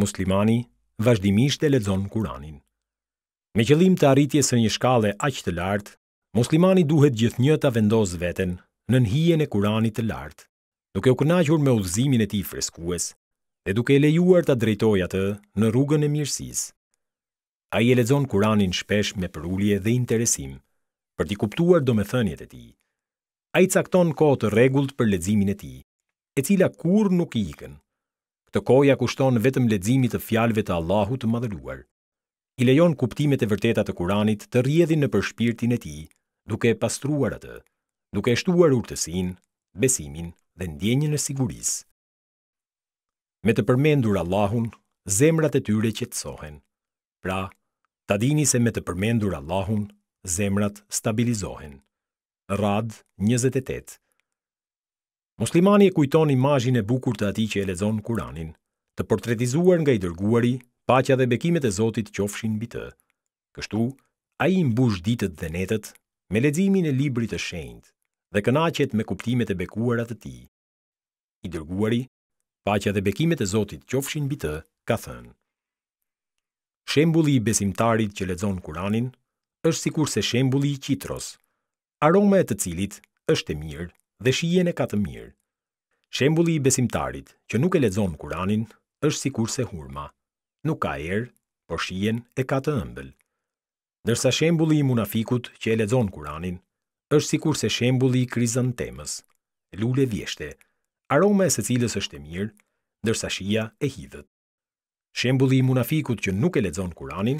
muslimani vazhdimisht e lexon Kur'anin. Me qëllim të arritjes së një shkale aq të lartë, muslimani duhet një të vendos veten në hijen e Kur'anit të lartë, duke u kënaqur me udhëzimin e tij freskues dhe duke e lejuar ta drejtojë atë në rrugën e mirësisë. Ai e lexon Kur'anin shpesh me përulje dhe interesim për t'i kuptuar domethënjet e tij. Ai cakton kohë të rregullt për leximin e tij, e cila kur nuk i ikën. Këtë kohë ja kushton vetëm leximit të fjalëve të Allahut të Madhëruar. I lejon kuptimet e vërteta të Kuranit të rrjedhin në përshpirtin e tij, duke pastruar atë, duke shtuar urtësinë, besimin dhe ndjenjën e sigurisë. Me të përmendur Allahun, zemrat e tyre qetësohen. Pra, ta dini se me të përmendur Allahun, zemrat stabilizohen. Rad 28 Muslimani e kujton imazhin e bukur të atij që e lexon Kur'anin, të portretizuar nga i dërguari, paqja dhe bekimet e Zotit qofshin mbi të. Kështu, ai i mbush ditët dhe netët me leximin e librit të shenjtë dhe kënaqet me kuptimet e bekuara të tij. I dërguari, paqja dhe bekimet e Zotit qofshin mbi të, ka thënë. Shembulli i besimtarit që lexon Kur'anin është sikurse shembulli i qitros. Aroma e të cilit është e mirë, dhe shijen e ka të mirë. Shembuli i besimtarit që nuk e lexon Kur'anin është sikur se hurma. Nuk ka erë, por shijen e ka të ëmbël. Dërsa shembuli i munafikut që e lexon Kur'anin është sikur se shembuli i krizantemës, lule vjeshte, aroma e së cilës është e mirë, ndërsa shija e hidhet. Shembuli i munafikut që nuk e lexon Kur'anin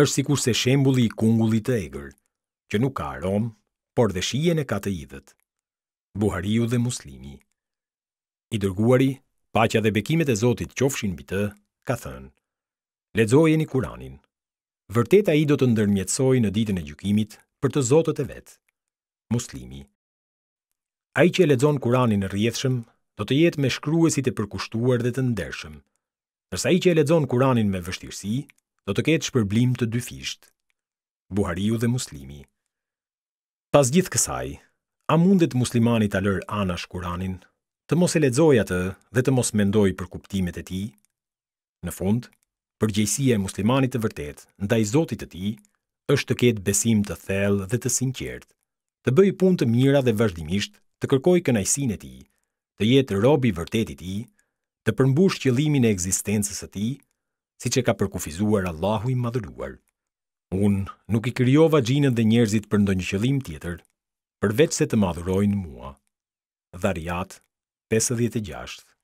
është sikur se shembuli i kungullit të egër, që nuk ka aromë, por dhe shijen e ka të idhët. Buhariu dhe muslimi. I dërguari, paqja dhe bekimet e Zotit qofshin mbi të, ka thënë: Lexojeni Kur'anin. Vërtet ai do të ndërmjetsoj në ditën e gjykimit për të Zotët e vet. Muslimi. Ai që lexon Kur'anin në rrjedhshëm do të jetë me shkruesit e përkushtuar dhe të ndershëm. Nërsa i që e ledzon Kuranin me vështirësi, do të ketë shpërblim të dyfisht. Buhariu dhe muslimi. Pas gjithë kësaj, a mundet muslimani të lërë anash kuranin, të mos e ledzoj atë dhe të mos mendoj për kuptimet e ti? Në fund, përgjëjsia e muslimani të vërtet, nda i zotit të ti, është të ketë besim të thellë dhe të sinqertë, të bëj pun të mira dhe vazhdimisht të kërkoj kënajsin e ti, të jetë robi vërtet i ti, të përmbush qëllimin e ekzistencës e ti, si që ka përkufizuar Allahu i madhuruar. Unë nuk i kryova gjinën dhe njerëzit për ndonjë qëllim tjetër, përveç se të madhurojnë mua. Dhariat, 56.